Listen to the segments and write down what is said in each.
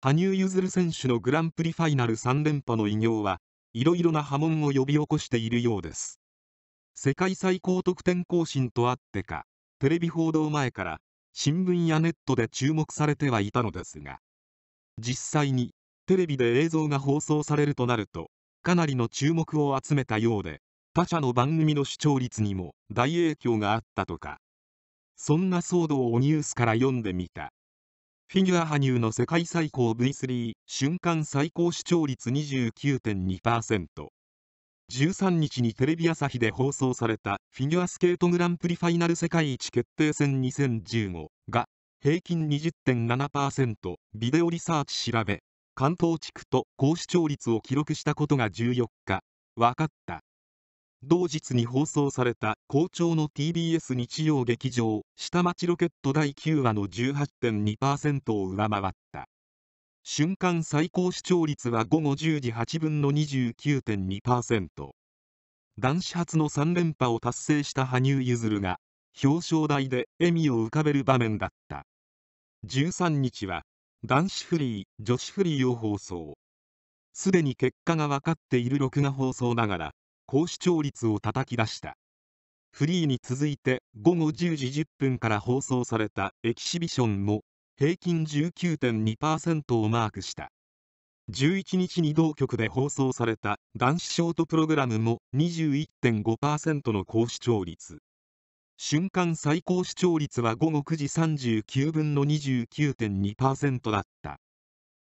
羽生結弦選手のグランプリファイナル3連覇の偉業はいろいろな波紋を呼び起こしているようです世界最高得点更新とあってかテレビ報道前から新聞やネットで注目されてはいたのですが実際にテレビで映像が放送されるとなるとかなりの注目を集めたようで他社の番組の視聴率にも大影響があったとかそんな騒動をニュースから読んでみたフィギュア羽生の世界最高 V3 瞬間最高視聴率 29.2%13 日にテレビ朝日で放送されたフィギュアスケートグランプリファイナル世界一決定戦2015が平均20.7%ビデオリサーチ調べ関東地区と高視聴率を記録したことが14日分かった同日に放送された好調の TBS 日曜劇場下町ロケット第9話の18.2%を上回った瞬間最高視聴率は午後10時8分の29.2%男子初の3連覇を達成した羽生結弦が表彰台で笑みを浮かべる場面だった13日は男子フリー女子フリーを放送すでに結果が分かっている録画放送ながら高視聴率を叩き出したフリーに続いて午後10時10分から放送されたエキシビションも平均19.2%をマークした11日に同局で放送された男子ショートプログラムも21.5%の高視聴率瞬間最高視聴率は午後9時39分の29.2%だった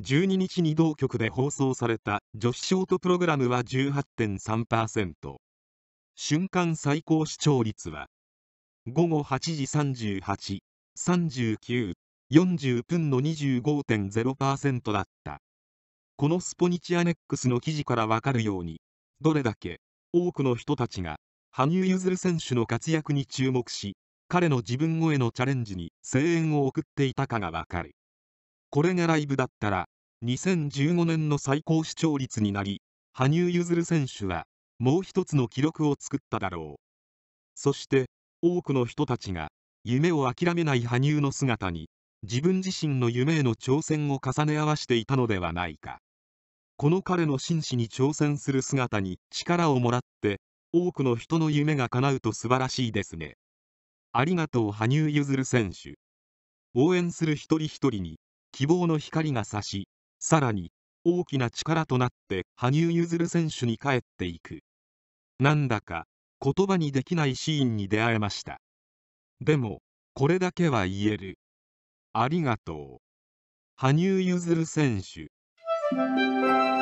12日に同局で放送された女子ショートプログラムは18.3%瞬間最高視聴率は午後8時3839 40分の25.0%だったこのスポニチアネックスの記事からわかるようにどれだけ多くの人たちが羽生結弦選手の活躍に注目し彼の自分超えのチャレンジに声援を送っていたかがわかるこれがライブだったら2015年の最高視聴率になり羽生結弦選手はもう一つの記録を作っただろうそして多くの人たちが夢を諦めない羽生の姿に自分自身の夢への挑戦を重ね合わせていたのではないかこの彼の真摯に挑戦する姿に力をもらって多くの人の夢が叶うと素晴らしいですねありがとう羽生結弦選手応援する一人一人に希望の光が差しさらに大きな力となって羽生結弦選手に帰っていくなんだか言葉にできないシーンに出会えましたでもこれだけは言えるありがとう羽生結弦選手